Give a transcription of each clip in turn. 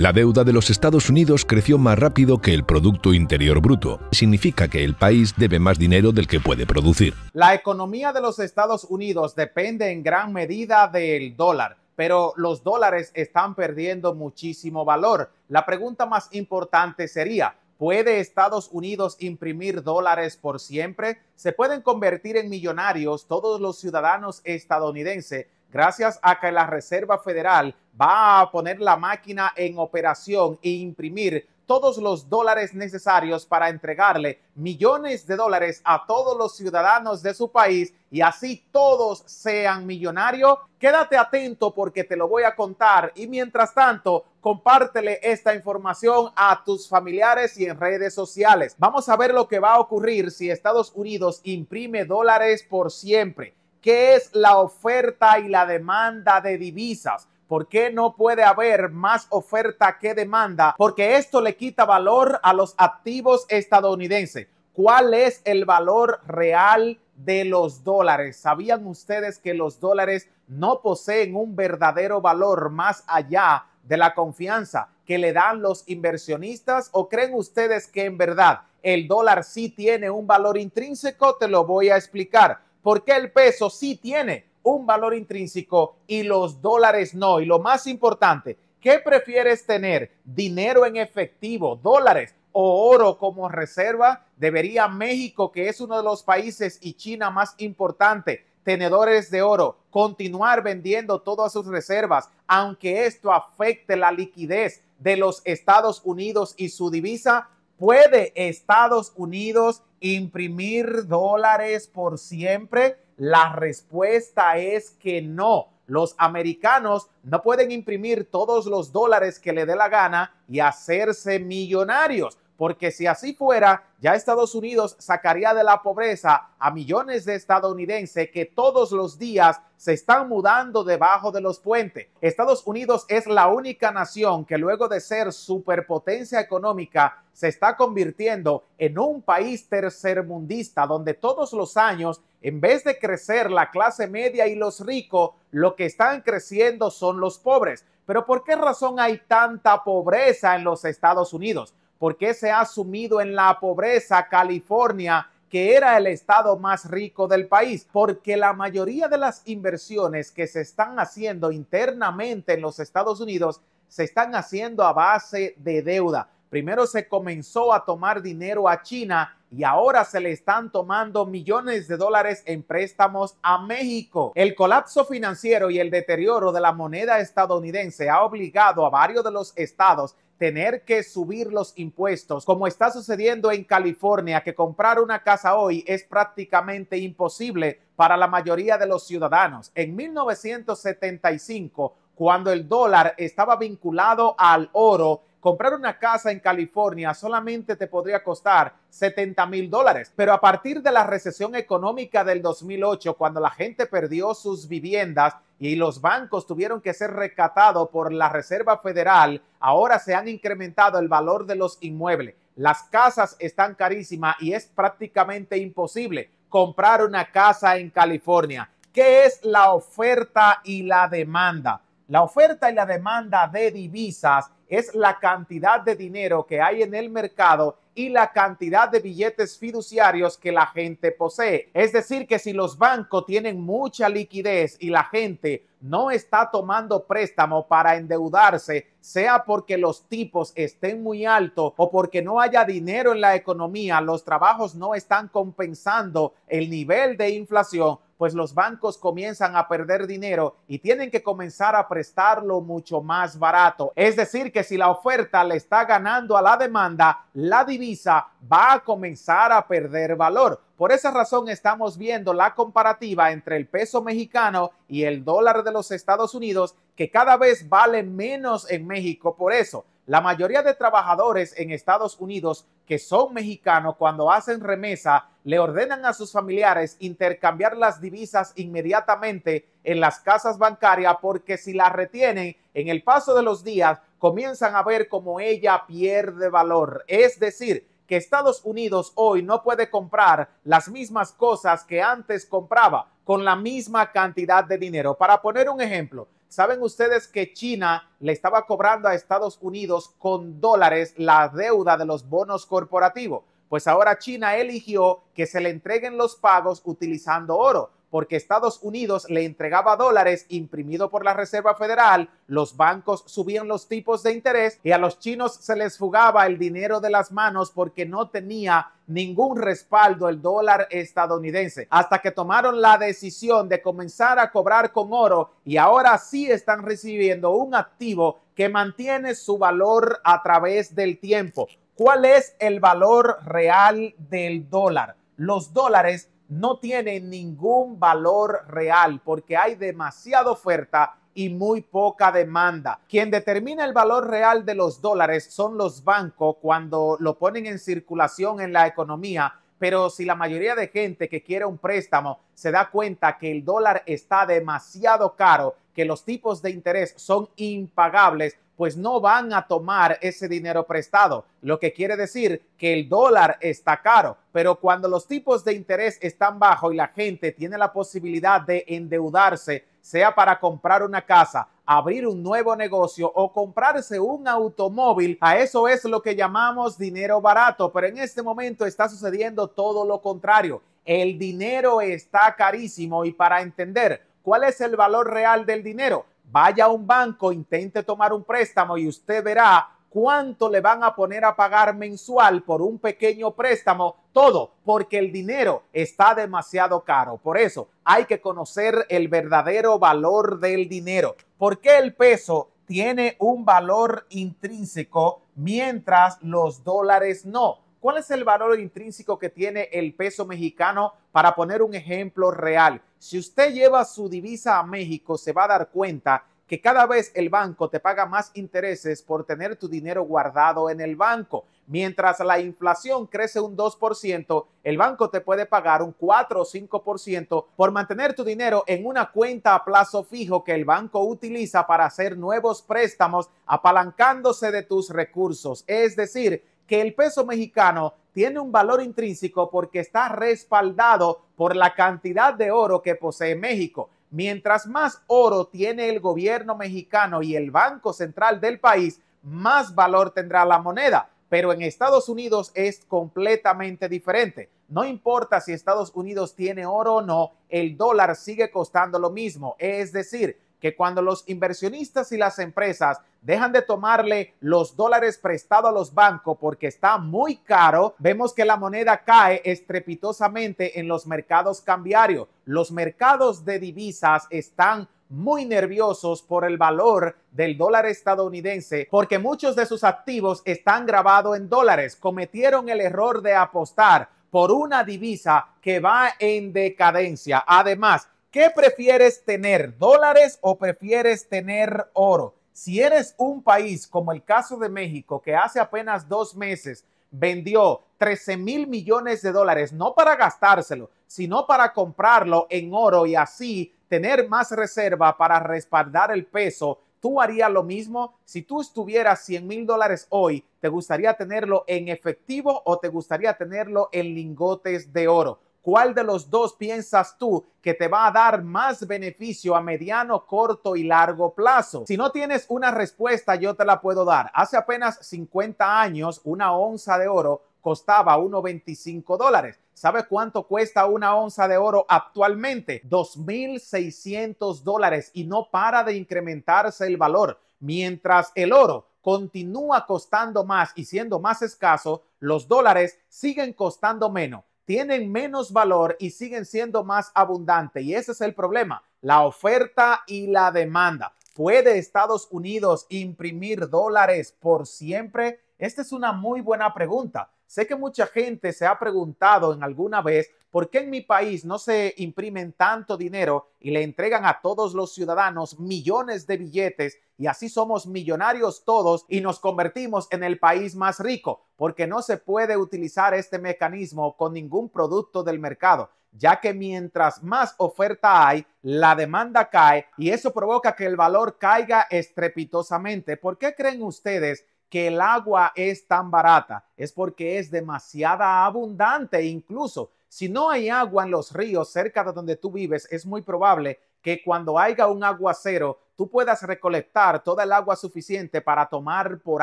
La deuda de los Estados Unidos creció más rápido que el Producto Interior Bruto. Significa que el país debe más dinero del que puede producir. La economía de los Estados Unidos depende en gran medida del dólar, pero los dólares están perdiendo muchísimo valor. La pregunta más importante sería, ¿Puede Estados Unidos imprimir dólares por siempre? ¿Se pueden convertir en millonarios todos los ciudadanos estadounidenses gracias a que la Reserva Federal va a poner la máquina en operación e imprimir todos los dólares necesarios para entregarle millones de dólares a todos los ciudadanos de su país y así todos sean millonarios? Quédate atento porque te lo voy a contar y mientras tanto compártele esta información a tus familiares y en redes sociales. Vamos a ver lo que va a ocurrir si Estados Unidos imprime dólares por siempre qué es la oferta y la demanda de divisas. ¿Por qué no puede haber más oferta que demanda? Porque esto le quita valor a los activos estadounidenses. ¿Cuál es el valor real de los dólares? ¿Sabían ustedes que los dólares no poseen un verdadero valor más allá de la confianza que le dan los inversionistas? ¿O creen ustedes que en verdad el dólar sí tiene un valor intrínseco? Te lo voy a explicar porque el peso sí tiene un valor intrínseco y los dólares no. Y lo más importante, ¿qué prefieres tener? ¿Dinero en efectivo, dólares o oro como reserva? ¿Debería México, que es uno de los países y China más importante, tenedores de oro, continuar vendiendo todas sus reservas, aunque esto afecte la liquidez de los Estados Unidos y su divisa? ¿Puede Estados Unidos imprimir dólares por siempre? La respuesta es que no. Los americanos no pueden imprimir todos los dólares que le dé la gana y hacerse millonarios porque si así fuera, ya Estados Unidos sacaría de la pobreza a millones de estadounidenses que todos los días se están mudando debajo de los puentes. Estados Unidos es la única nación que luego de ser superpotencia económica se está convirtiendo en un país tercermundista donde todos los años, en vez de crecer la clase media y los ricos, lo que están creciendo son los pobres. Pero ¿por qué razón hay tanta pobreza en los Estados Unidos? ¿Por qué se ha sumido en la pobreza California, que era el estado más rico del país? Porque la mayoría de las inversiones que se están haciendo internamente en los Estados Unidos se están haciendo a base de deuda. Primero se comenzó a tomar dinero a China y ahora se le están tomando millones de dólares en préstamos a México. El colapso financiero y el deterioro de la moneda estadounidense ha obligado a varios de los estados tener que subir los impuestos, como está sucediendo en California, que comprar una casa hoy es prácticamente imposible para la mayoría de los ciudadanos. En 1975, cuando el dólar estaba vinculado al oro, comprar una casa en California solamente te podría costar 70 mil dólares. Pero a partir de la recesión económica del 2008, cuando la gente perdió sus viviendas, y los bancos tuvieron que ser recatados por la Reserva Federal, ahora se han incrementado el valor de los inmuebles. Las casas están carísimas y es prácticamente imposible comprar una casa en California. ¿Qué es la oferta y la demanda? La oferta y la demanda de divisas es la cantidad de dinero que hay en el mercado y la cantidad de billetes fiduciarios que la gente posee. Es decir, que si los bancos tienen mucha liquidez y la gente no está tomando préstamo para endeudarse, sea porque los tipos estén muy altos o porque no haya dinero en la economía, los trabajos no están compensando el nivel de inflación pues los bancos comienzan a perder dinero y tienen que comenzar a prestarlo mucho más barato. Es decir, que si la oferta le está ganando a la demanda, la divisa va a comenzar a perder valor. Por esa razón estamos viendo la comparativa entre el peso mexicano y el dólar de los Estados Unidos, que cada vez vale menos en México por eso. La mayoría de trabajadores en Estados Unidos que son mexicanos, cuando hacen remesa, le ordenan a sus familiares intercambiar las divisas inmediatamente en las casas bancarias, porque si las retienen, en el paso de los días comienzan a ver cómo ella pierde valor. Es decir, que Estados Unidos hoy no puede comprar las mismas cosas que antes compraba con la misma cantidad de dinero. Para poner un ejemplo, ¿Saben ustedes que China le estaba cobrando a Estados Unidos con dólares la deuda de los bonos corporativos? Pues ahora China eligió que se le entreguen los pagos utilizando oro porque Estados Unidos le entregaba dólares imprimido por la Reserva Federal, los bancos subían los tipos de interés y a los chinos se les fugaba el dinero de las manos porque no tenía ningún respaldo el dólar estadounidense, hasta que tomaron la decisión de comenzar a cobrar con oro y ahora sí están recibiendo un activo que mantiene su valor a través del tiempo. ¿Cuál es el valor real del dólar? Los dólares no tiene ningún valor real porque hay demasiada oferta y muy poca demanda. Quien determina el valor real de los dólares son los bancos cuando lo ponen en circulación en la economía, pero si la mayoría de gente que quiere un préstamo se da cuenta que el dólar está demasiado caro, que los tipos de interés son impagables, pues no van a tomar ese dinero prestado, lo que quiere decir que el dólar está caro, pero cuando los tipos de interés están bajos y la gente tiene la posibilidad de endeudarse, sea para comprar una casa, abrir un nuevo negocio o comprarse un automóvil, a eso es lo que llamamos dinero barato, pero en este momento está sucediendo todo lo contrario. El dinero está carísimo y para entender cuál es el valor real del dinero, vaya a un banco, intente tomar un préstamo y usted verá cuánto le van a poner a pagar mensual por un pequeño préstamo, todo porque el dinero está demasiado caro. Por eso hay que conocer el verdadero valor del dinero. Porque el peso tiene un valor intrínseco mientras los dólares no? ¿Cuál es el valor intrínseco que tiene el peso mexicano? Para poner un ejemplo real, si usted lleva su divisa a México, se va a dar cuenta que cada vez el banco te paga más intereses por tener tu dinero guardado en el banco. Mientras la inflación crece un 2%, el banco te puede pagar un 4 o 5% por mantener tu dinero en una cuenta a plazo fijo que el banco utiliza para hacer nuevos préstamos apalancándose de tus recursos. Es decir, que el peso mexicano tiene un valor intrínseco porque está respaldado por la cantidad de oro que posee México. Mientras más oro tiene el gobierno mexicano y el Banco Central del país, más valor tendrá la moneda. Pero en Estados Unidos es completamente diferente. No importa si Estados Unidos tiene oro o no, el dólar sigue costando lo mismo. Es decir, que cuando los inversionistas y las empresas dejan de tomarle los dólares prestados a los bancos porque está muy caro, vemos que la moneda cae estrepitosamente en los mercados cambiarios. Los mercados de divisas están muy nerviosos por el valor del dólar estadounidense porque muchos de sus activos están grabados en dólares. Cometieron el error de apostar por una divisa que va en decadencia. Además, ¿Qué prefieres tener, dólares o prefieres tener oro? Si eres un país como el caso de México, que hace apenas dos meses vendió 13 mil millones de dólares, no para gastárselo, sino para comprarlo en oro y así tener más reserva para respaldar el peso, ¿tú harías lo mismo? Si tú estuvieras 100 mil dólares hoy, ¿te gustaría tenerlo en efectivo o te gustaría tenerlo en lingotes de oro? ¿Cuál de los dos piensas tú que te va a dar más beneficio a mediano, corto y largo plazo? Si no tienes una respuesta, yo te la puedo dar. Hace apenas 50 años, una onza de oro costaba 1.25 dólares. ¿Sabe cuánto cuesta una onza de oro actualmente? 2.600 dólares y no para de incrementarse el valor. Mientras el oro continúa costando más y siendo más escaso, los dólares siguen costando menos tienen menos valor y siguen siendo más abundantes. Y ese es el problema, la oferta y la demanda. ¿Puede Estados Unidos imprimir dólares por siempre? Esta es una muy buena pregunta. Sé que mucha gente se ha preguntado en alguna vez por qué en mi país no se imprimen tanto dinero y le entregan a todos los ciudadanos millones de billetes y así somos millonarios todos y nos convertimos en el país más rico, porque no se puede utilizar este mecanismo con ningún producto del mercado ya que mientras más oferta hay, la demanda cae y eso provoca que el valor caiga estrepitosamente. ¿Por qué creen ustedes que el agua es tan barata, es porque es demasiada abundante. Incluso si no hay agua en los ríos cerca de donde tú vives, es muy probable que cuando haya un aguacero, tú puedas recolectar toda el agua suficiente para tomar por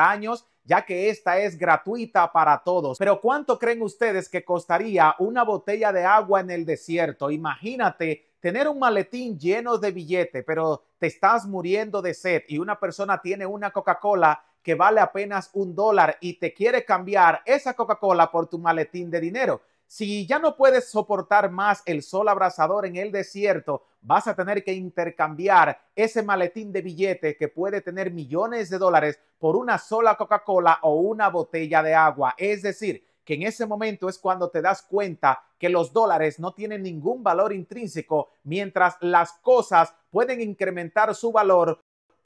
años, ya que esta es gratuita para todos. Pero ¿cuánto creen ustedes que costaría una botella de agua en el desierto? Imagínate tener un maletín lleno de billete, pero te estás muriendo de sed y una persona tiene una Coca-Cola que vale apenas un dólar y te quiere cambiar esa Coca-Cola por tu maletín de dinero. Si ya no puedes soportar más el sol abrasador en el desierto, vas a tener que intercambiar ese maletín de billete que puede tener millones de dólares por una sola Coca-Cola o una botella de agua. Es decir, que en ese momento es cuando te das cuenta que los dólares no tienen ningún valor intrínseco, mientras las cosas pueden incrementar su valor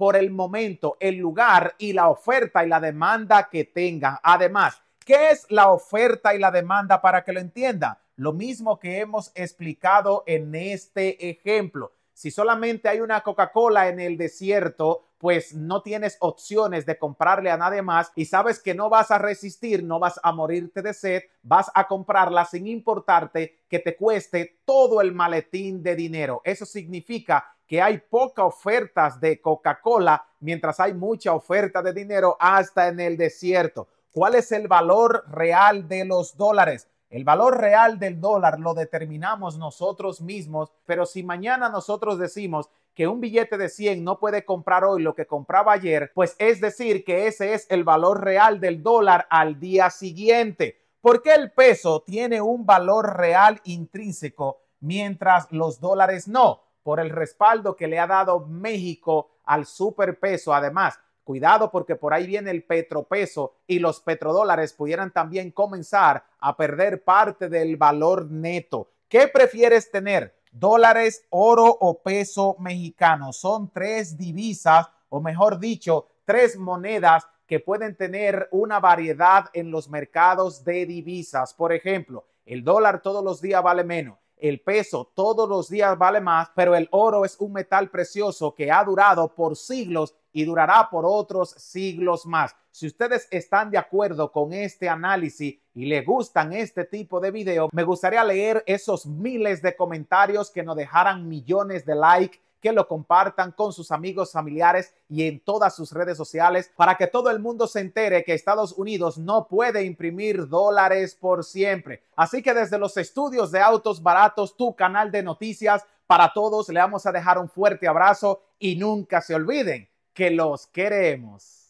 por el momento, el lugar y la oferta y la demanda que tengan. Además, ¿qué es la oferta y la demanda para que lo entienda? Lo mismo que hemos explicado en este ejemplo. Si solamente hay una Coca-Cola en el desierto, pues no tienes opciones de comprarle a nadie más y sabes que no vas a resistir, no vas a morirte de sed, vas a comprarla sin importarte que te cueste todo el maletín de dinero. Eso significa que hay pocas ofertas de Coca-Cola, mientras hay mucha oferta de dinero hasta en el desierto. ¿Cuál es el valor real de los dólares? El valor real del dólar lo determinamos nosotros mismos, pero si mañana nosotros decimos que un billete de 100 no puede comprar hoy lo que compraba ayer, pues es decir que ese es el valor real del dólar al día siguiente. ¿Por qué el peso tiene un valor real intrínseco mientras los dólares no? por el respaldo que le ha dado México al superpeso. Además, cuidado porque por ahí viene el petropeso y los petrodólares pudieran también comenzar a perder parte del valor neto. ¿Qué prefieres tener? ¿Dólares, oro o peso mexicano? Son tres divisas, o mejor dicho, tres monedas que pueden tener una variedad en los mercados de divisas. Por ejemplo, el dólar todos los días vale menos el peso todos los días vale más, pero el oro es un metal precioso que ha durado por siglos y durará por otros siglos más. Si ustedes están de acuerdo con este análisis y le gustan este tipo de video, me gustaría leer esos miles de comentarios que nos dejaran millones de likes que lo compartan con sus amigos, familiares y en todas sus redes sociales para que todo el mundo se entere que Estados Unidos no puede imprimir dólares por siempre. Así que desde los estudios de Autos Baratos, tu canal de noticias para todos, le vamos a dejar un fuerte abrazo y nunca se olviden que los queremos.